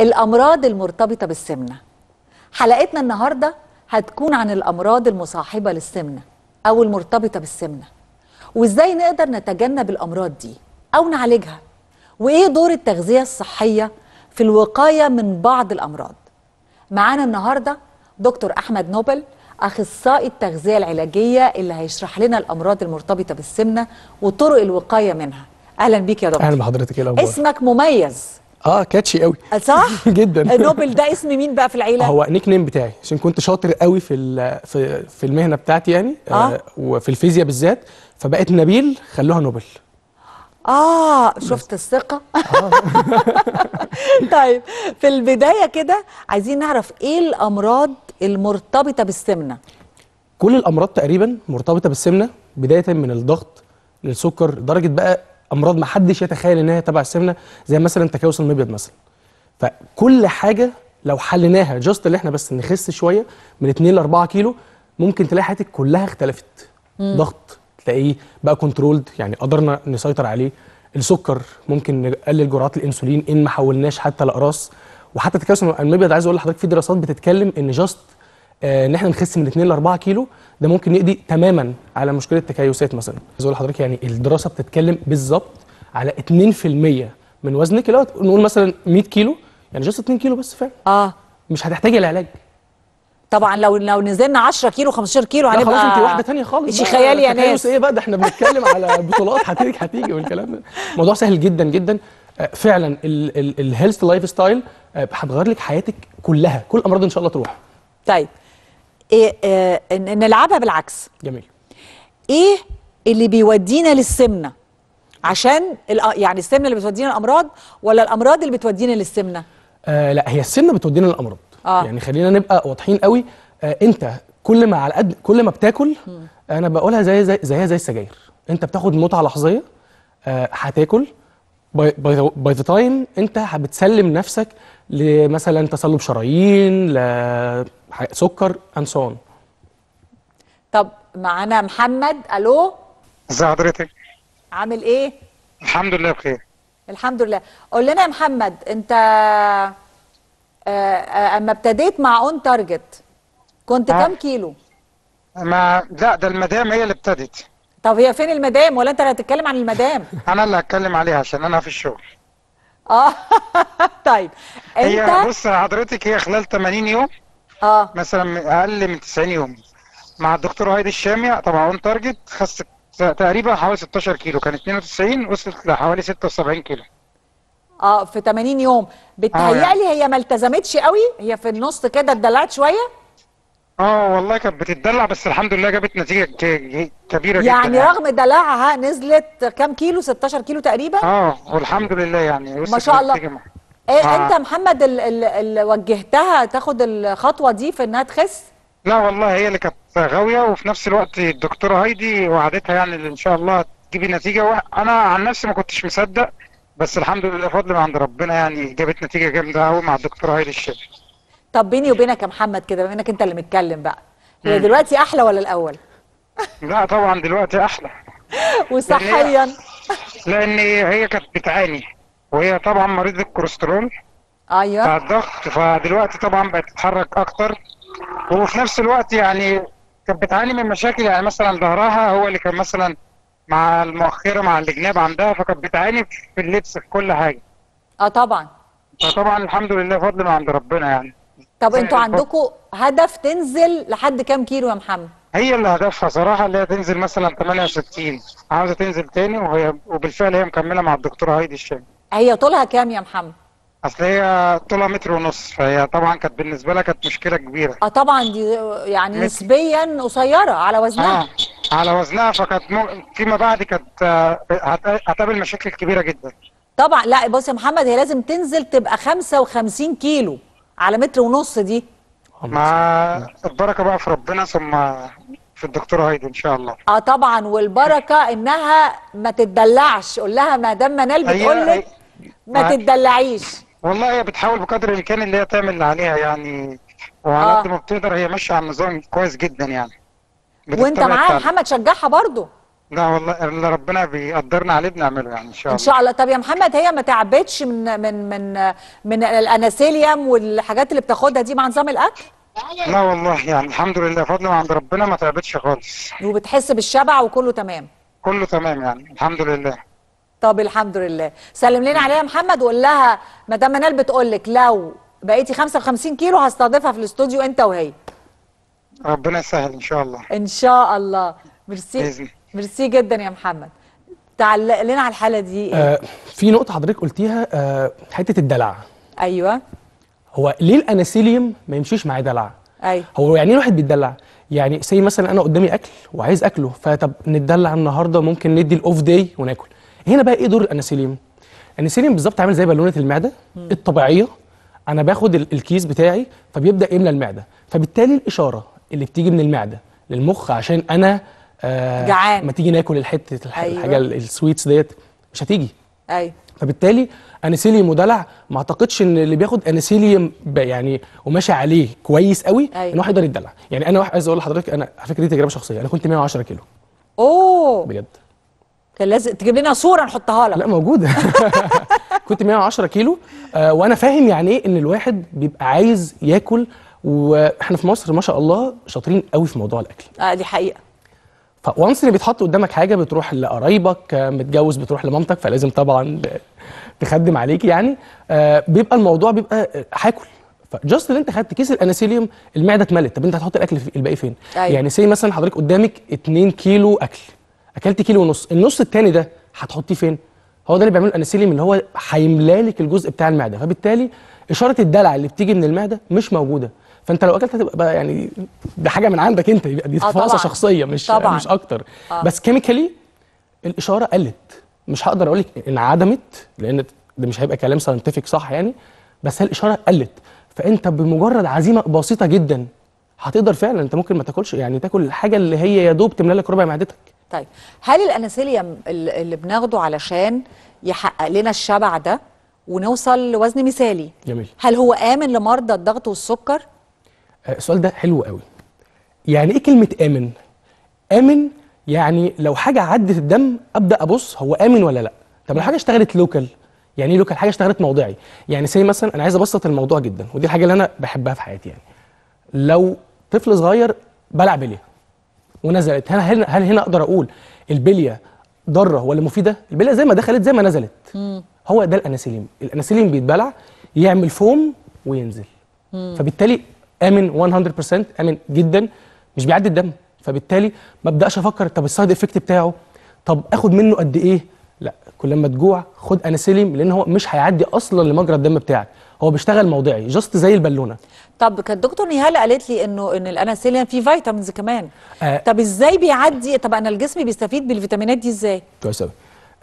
الأمراض المرتبطة بالسمنة حلقتنا النهاردة هتكون عن الأمراض المصاحبة للسمنة أو المرتبطة بالسمنة وإزاي نقدر نتجنب الأمراض دي أو نعالجها وإيه دور التغذية الصحية في الوقاية من بعض الأمراض معانا النهاردة دكتور أحمد نوبل أخصائي التغذية العلاجية اللي هيشرح لنا الأمراض المرتبطة بالسمنة وطرق الوقاية منها أهلا بيك يا دكتور أهلا بحضرتك إيه اسمك مميز اه كاتشي قوي آه، صح جدا نوبل ده اسم مين بقى في العيله هو نيك نيم بتاعي عشان كنت شاطر قوي في في, في المهنه بتاعتي يعني آه. آه وفي الفيزياء بالذات فبقت نبيل خلوها نوبل اه شفت الثقه آه. طيب في البدايه كده عايزين نعرف ايه الامراض المرتبطه بالسمنه كل الامراض تقريبا مرتبطه بالسمنه بدايه من الضغط للسكر درجه بقى امراض ما حدش يتخيل ان هي تبع السمنه زي مثلا تكوس المبيض مثلا فكل حاجه لو حليناها جاست اللي احنا بس نخس شويه من 2 ل 4 كيلو ممكن تلاقي حياتك كلها اختلفت مم. ضغط تلاقيه بقى كنترولد يعني قدرنا نسيطر عليه السكر ممكن نقلل جرعات الانسولين ان ما حولناش حتى لاقراص وحتى تكوس المبيض عايز اقول لحضرتك في دراسات بتتكلم ان جاست آه، ان احنا نخس من 2 ل 4 كيلو ده ممكن يقضي تماما على مشكله تكيسات مثلا عايز اقول لحضرتك يعني الدراسه بتتكلم بالظبط على 2% من وزنك اللي هو نقول مثلا 100 كيلو يعني جاست 2 كيلو بس فعلا اه مش هتحتاجي العلاج طبعا لو لو نزلنا 10 كيلو 15 كيلو هنبقى خلاص انت واحده ثانيه خالص شيء خيالي يا ناس ايه بقى ده احنا بنتكلم على بطولات هتيجي هتيجي والكلام ده الموضوع سهل جدا جدا آه، فعلا الهيلث لايف ستايل هتغير لك حياتك كلها كل الامراض ان شاء الله تروح طيب إيه آه، نلعبها بالعكس جميل ايه اللي بيودينا للسمنه عشان يعني السمنه اللي بتودينا الامراض ولا الامراض اللي بتودينا للسمنه آه لا هي السمنه بتودينا للامراض آه. يعني خلينا نبقى واضحين قوي آه انت كل ما على قد كل ما بتاكل م. انا بقولها زي زي زيها زي السجاير انت بتاخد متعه لحظيه آه باي باي ذا تايم انت بتسلم نفسك لمثلا تصلب شرايين لسكر انسون طب معانا محمد الو ازي حضرتك عامل ايه الحمد لله بخير الحمد لله قول لنا يا محمد انت آه، آه، اما ابتديت مع اون تارجت كنت أه. كام كيلو ما لا ده المدام هي اللي ابتدت طب هي فين المدام ولا انت اللي هتتكلم عن المدام انا اللي هتكلم عليها عشان انا في الشغل اه طيب انت هي بص حضرتك هي خلال 80 يوم اه مثلا اقل من 90 يوم مع الدكتور هايدي الشامي طبعا اون تارجت خس تقريبا حوالي 16 كيلو كان 92 وصلت لحوالي 76 كيلو اه في 80 يوم بتهيألي آه يعني. هي ما التزمتش قوي هي في النص كده اتدلعت شويه اه والله كانت بتتدلع بس الحمد لله جابت نتيجه كبيره يعني جدا يعني رغم دلعها نزلت كام كيلو 16 كيلو تقريبا اه والحمد لله يعني ما شاء الله ايه آه. انت محمد اللي وجهتها تاخد الخطوه دي في انها تخس لا والله هي اللي كانت غاويه وفي نفس الوقت الدكتوره هايدي وعدتها يعني ان شاء الله تجيب نتيجه وانا عن نفسي ما كنتش مصدق بس الحمد لله فضل من عند ربنا يعني جابت نتيجه جامده قوي مع الدكتوره هايدي الشيخ طب بيني وبينك يا محمد كده بما انك انت اللي متكلم بقى هي دلوقتي احلى ولا الاول لا طبعا دلوقتي احلى وصحيا لان هي كانت بتعاني وهي طبعا مريضه الكوليسترول ايوه فالضغط الضغط فدلوقتي طبعا بقت تتحرك اكتر وفي نفس الوقت يعني كانت بتعاني من مشاكل يعني مثلا ظهرها هو اللي كان مثلا مع المؤخره مع الجناب عندها فكانت بتعاني في اللبس في كل حاجه اه طبعا فطبعا الحمد لله فضل من عند ربنا يعني طب انتوا طيب، عندكم هدف تنزل لحد كام كيلو يا محمد؟ هي اللي هدفها صراحه اللي هي تنزل مثلا 68 عاوزه تنزل تاني وهي وبالفعل هي مكمله مع الدكتوره هايدي الشام هي طولها كام يا محمد؟ اصل هي طولها متر ونص فهي طبعا كانت بالنسبه لها كانت مشكله كبيره اه طبعا دي يعني متر. نسبيا قصيره على وزنها آه. على وزنها فكانت مو... فيما بعد كانت آه، هتقابل مشاكل كبيره جدا طبعا لا بص يا محمد هي لازم تنزل تبقى 55 كيلو على متر ونص دي مع البركه بقى في ربنا ثم في الدكتوره هايدي ان شاء الله اه طبعا والبركه انها ما تتدلعش قول لها ما دام منال بتقول لك ما تتدلعيش والله هي بتحاول بقدر الامكان اللي هي تعمل اللي عليها يعني وعلى آه. قد آه. ما بتقدر هي ماشيه على النظام كويس جدا يعني وانت معاها محمد شجعها برضه لا والله اللي ربنا بيقدرنا عليه بنعمله يعني ان شاء الله ان شاء الله طب يا محمد هي ما تعبتش من من من من الاناسيليوم والحاجات اللي بتاخدها دي مع نظام الاكل لا والله يعني الحمد لله فضل من عند ربنا ما تعبتش خالص وبتحس بالشبع وكله تمام كله تمام يعني الحمد لله طب الحمد لله سلم لنا عليها يا محمد وقول لها مدام منال بتقول لك لو بقيتي 55 كيلو هستضيفها في الاستوديو انت وهي ربنا يسهل ان شاء الله ان شاء الله ميرسي ميرسي جدا يا محمد تعلق لنا على الحاله دي إيه؟ آه في نقطه حضرتك قلتيها آه حته الدلع ايوه هو ليه الاناسيليوم ما يمشيش معاه دلع ايوه هو يعني ايه الواحد بيتدلع يعني سي مثلا انا قدامي اكل وعايز اكله فطب نتدلع النهارده ممكن ندي الاوف داي وناكل هنا بقى ايه دور الاناسيليوم الاناسيليوم بالظبط عامل زي بالونه المعده م. الطبيعيه انا باخد الكيس بتاعي فبيبدا يملى المعده فبالتالي الاشاره اللي بتيجي من المعده للمخ عشان انا آه، جعان ما تيجي ناكل الحته الح... أيوة. الحاجه السويتس ديت مش هتيجي ايوه فبالتالي انسيليوم ودلع ما اعتقدش ان اللي بياخد انسيليوم يعني وماشي عليه كويس قوي أيوة. ان هو يقدر يتدلع يعني انا عايز اقول لحضرتك انا على فكره دي تجربه شخصيه انا كنت 110 كيلو اوه بجد كان لازم تجيب لنا صوره نحطها لك لا موجوده كنت 110 كيلو آه وانا فاهم يعني ايه ان الواحد بيبقى عايز ياكل واحنا في مصر ما شاء الله شاطرين قوي في موضوع الاكل اه دي حقيقه فوانس ان بيتحط قدامك حاجه بتروح لقرايبك متجوز بتروح لمامتك فلازم طبعا تخدم عليك يعني آه، بيبقى الموضوع بيبقى آه، هاكل فجاست اللي انت خدت كيس الاناسيليوم المعده اتملت طب انت هتحط الاكل الباقي فين؟ أيوة. يعني سي مثلا حضرتك قدامك 2 كيلو اكل اكلت كيلو ونص النص الثاني ده هتحطيه فين؟ هو ده اللي بيعمله الاناسيليوم اللي هو هيملالك لك الجزء بتاع المعده فبالتالي اشاره الدلع اللي بتيجي من المعده مش موجوده فانت لو اكلت هتبقى يعني دي حاجه من عندك انت يبقى دي آه شخصيه مش طبعًا. مش اكتر آه. بس كيميكالي الاشاره قلت مش هقدر اقول لك انعدمت لان ده مش هيبقى كلام ساينتفك صح يعني بس هي الاشاره قلت فانت بمجرد عزيمه بسيطه جدا هتقدر فعلا انت ممكن ما تاكلش يعني تاكل الحاجه اللي هي يا دوب تملى لك ربع معدتك طيب هل الاناسيليوم اللي بناخده علشان يحقق لنا الشبع ده ونوصل لوزن مثالي جميل. هل هو امن لمرضى الضغط والسكر آه، السؤال ده حلو قوي يعني ايه كلمه امن امن يعني لو حاجه عدت الدم ابدا ابص هو امن ولا لا طب لو حاجه اشتغلت لوكال يعني ايه لوكال حاجه اشتغلت موضعي يعني زي مثلا انا عايز ابسط الموضوع جدا ودي الحاجه اللي انا بحبها في حياتي يعني لو طفل صغير بلع بليه ونزلت هل هنا هل هنا اقدر اقول البليه ضاره ولا مفيده البليه زي ما دخلت زي ما نزلت مم. هو ده الاناسيليم، الاناسيليم بيتبلع يعمل فوم وينزل مم. فبالتالي امن 100% امن جدا مش بيعدي الدم فبالتالي ما ابداش افكر طب السايد افكت بتاعه طب اخد منه قد ايه لا كل ما تجوع خد اناسيليم لان هو مش هيعدي اصلا لمجرى الدم بتاعك هو بيشتغل موضعي جاست زي البالونه طب كانت دكتور نهال قالت لي انه ان الاناسيليم فيه فيتامينز كمان آه طب ازاي بيعدي طب انا الجسم بيستفيد بالفيتامينات دي ازاي كويس قوي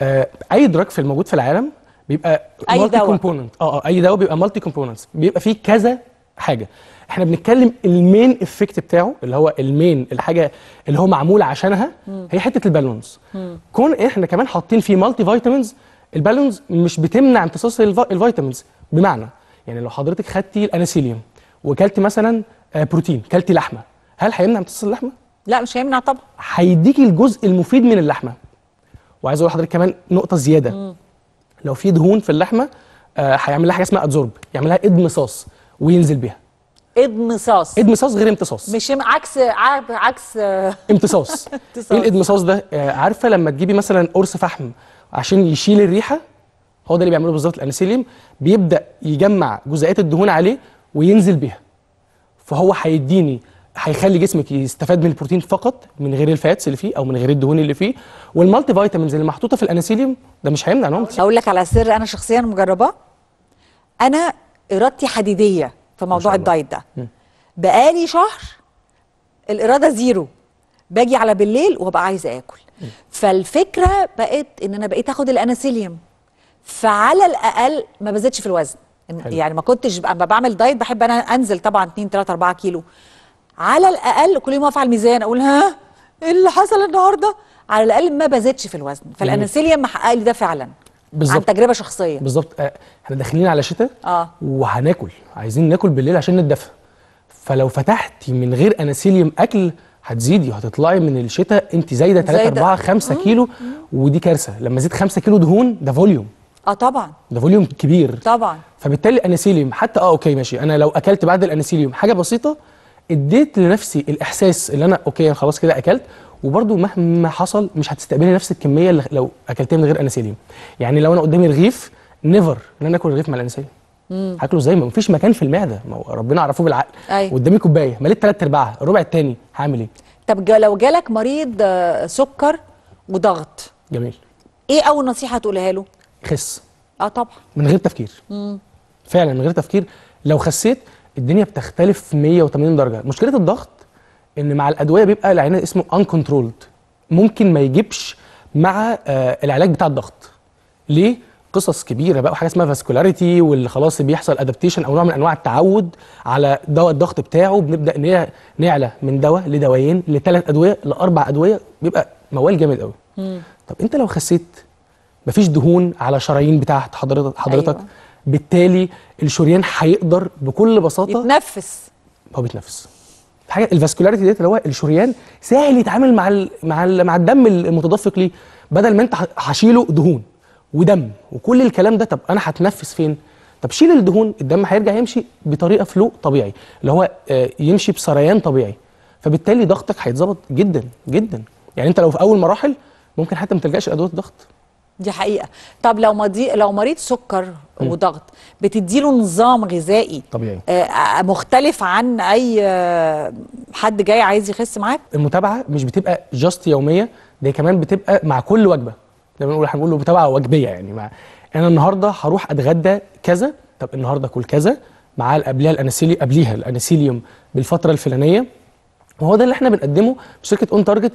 آه اي دراج في الموجود في العالم بيبقى اي دواء كومبوننت اه اه اي دواء بيبقى مالتي كومبوننتس بيبقى فيه كذا حاجه احنا بنتكلم المين افكت بتاعه اللي هو المين الحاجه اللي هو معمول عشانها هي حته البالونز كون إيه، احنا كمان حاطين فيه مالتي فيتامينز البالونز مش بتمنع امتصاص الفيتامينز بمعنى يعني لو حضرتك خدتي الاناسيليوم وكلتي مثلا آه، بروتين كلتي لحمه هل هيمنع امتصاص اللحمه لا مش هيمنع طبعا هيديكي الجزء المفيد من اللحمه وعايز اقول لحضرتك كمان نقطه زياده مم. لو في دهون في اللحمه آه، هيعمل آه لها حاجه اسمها ادزورب يعمل لها ادمصاص وينزل بيها ادمصاص ادمصاص غير امتصاص مش عكس عكس امتصاص ايه الادمصاص ده آه، عارفه لما تجيبي مثلا قرص فحم عشان يشيل الريحه هو ده اللي بيعمله بالظبط الانسيليوم بيبدا يجمع جزيئات الدهون عليه وينزل بيها فهو هيديني هيخلي جسمك يستفاد من البروتين فقط من غير الفاتس اللي فيه او من غير الدهون اللي فيه والمالتي فيتامينز اللي محطوطه في الانسيليوم ده مش هيمنع نوم اقول لك على سر انا شخصيا مجرباه انا ارادتي حديديه في موضوع الدايت ده بقالي شهر الاراده زيرو باجي على بالليل وابقى عايزه اكل فالفكره بقت ان انا بقيت اخد الاناسيليوم فعلى الاقل ما بزيدش في الوزن حلو. يعني ما كنتش اما بعمل دايت بحب انا انزل طبعا 2 3 4 كيلو على الاقل كل يوم اقف على الميزان اقول ها ايه اللي حصل النهارده على الاقل ما بزيدش في الوزن فالاناسيليوم محقق لي ده فعلا بالظبط عن تجربه شخصيه بالظبط آه، احنا آه داخلين على شتاء اه وهناكل عايزين ناكل بالليل عشان نتدفى فلو فتحتي من غير اناسيليوم اكل هتزيدي وهتطلعي من الشتاء انت زايده 3 4 5 كيلو مم. ودي كارثه لما زيد 5 كيلو دهون ده فوليوم اه طبعا ده فوليوم كبير طبعا فبالتالي الاناسيليوم حتى اه اوكي ماشي انا لو اكلت بعد الاناسيليوم حاجه بسيطه اديت لنفسي الاحساس اللي انا اوكي انا خلاص كده اكلت وبرده مهما حصل مش هتستقبلي نفس الكميه اللي لو اكلتها من غير انسيليم يعني لو انا قدامي رغيف نيفر ان انا اكل رغيف مع الانسيليم هاكله ازاي ما فيش مكان في المعده ما ربنا عرفوه بالعقل أيوة. قدامي كوبايه مليت ثلاث ارباعها الربع الثاني هعمل ايه طب لو جالك مريض آه، سكر وضغط جميل ايه اول نصيحه تقولها له خس اه طبعا من غير تفكير مم. فعلا من غير تفكير لو خسيت الدنيا بتختلف 180 درجه مشكله الضغط ان مع الادويه بيبقى العناد اسمه ان كنترولد ممكن ما يجيبش مع آه، العلاج بتاع الضغط ليه قصص كبيره بقى وحاجه اسمها فاسكولاريتي واللي خلاص بيحصل ادابتيشن او نوع من انواع التعود على دواء الضغط بتاعه بنبدا نعلى من دواء لدوايين لثلاث ادويه لاربع ادويه بيبقى موال جامد قوي طب انت لو خسيت مفيش دهون على شرايين بتاعت حضرتك حضرتك أيوة. بالتالي الشريان هيقدر بكل بساطه يتنفس هو بيتنفس حاجه الفاسكولاريتي ديت اللي هو الشريان سهل يتعامل مع الـ مع الـ مع الدم المتدفق ليه بدل ما انت هشيله دهون ودم وكل الكلام ده طب انا هتنفس فين طب شيل الدهون الدم هيرجع يمشي بطريقه فلو طبيعي اللي هو آه، يمشي بسريان طبيعي فبالتالي ضغطك هيتظبط جدا جدا يعني انت لو في اول مراحل ممكن حتى ما تلجاش لادوات الضغط دي حقيقه طب لو مضي... لو مريض سكر وضغط بتديله نظام غذائي طبيعي آه،, آه مختلف عن اي آه حد جاي عايز يخس معاك المتابعه مش بتبقى جاست يوميه دي كمان بتبقى مع كل وجبه ما بنقول هنقول له متابعه وجبيه يعني مع انا النهارده هروح اتغدى كذا طب النهارده كل كذا مع قبلها الاناسيلي قبليها الاناسيليوم بالفتره الفلانيه وهو ده اللي احنا بنقدمه في شركه اون تارجت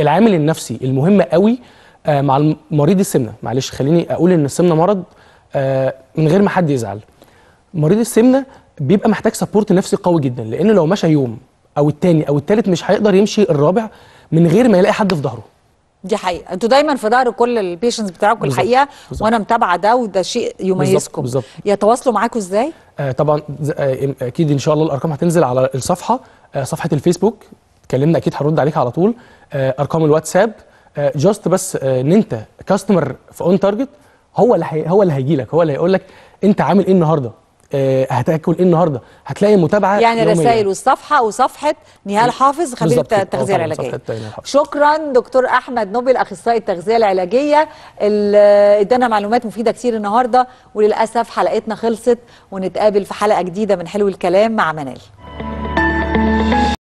العامل النفسي المهم قوي آه، مع مريض السمنه معلش خليني اقول ان السمنه مرض آه، من غير ما حد يزعل مريض السمنه بيبقى محتاج سبورت نفسي قوي جدا لان لو مشى يوم او الثاني او الثالث مش هيقدر يمشي الرابع من غير ما يلاقي حد في ظهره دي حقيقه انتوا دايما في ظهر كل البيشنتس بتاعكم الحقيقه بالزبط. وانا متابعه ده وده شيء يميزكم بالزبط. بالزبط. يتواصلوا معاكم ازاي آه طبعا آه اكيد ان شاء الله الارقام هتنزل على الصفحه آه صفحه الفيسبوك اتكلمنا اكيد هرد عليك على طول آه ارقام الواتساب جاست آه، بس آه، ان انت كاستمر في اون تارجت هو اللي هو اللي هيجي لك هو اللي هيقول لك انت عامل ايه النهارده آه، هتاكل ايه النهارده هتلاقي متابعه يعني رسائل والصفحه وصفحه نهال حافظ خبير التغذيه العلاجيه شكرا دكتور احمد نوبل اخصائي التغذيه العلاجيه اللي ادانا معلومات مفيده كتير النهارده وللاسف حلقتنا خلصت ونتقابل في حلقه جديده من حلو الكلام مع منال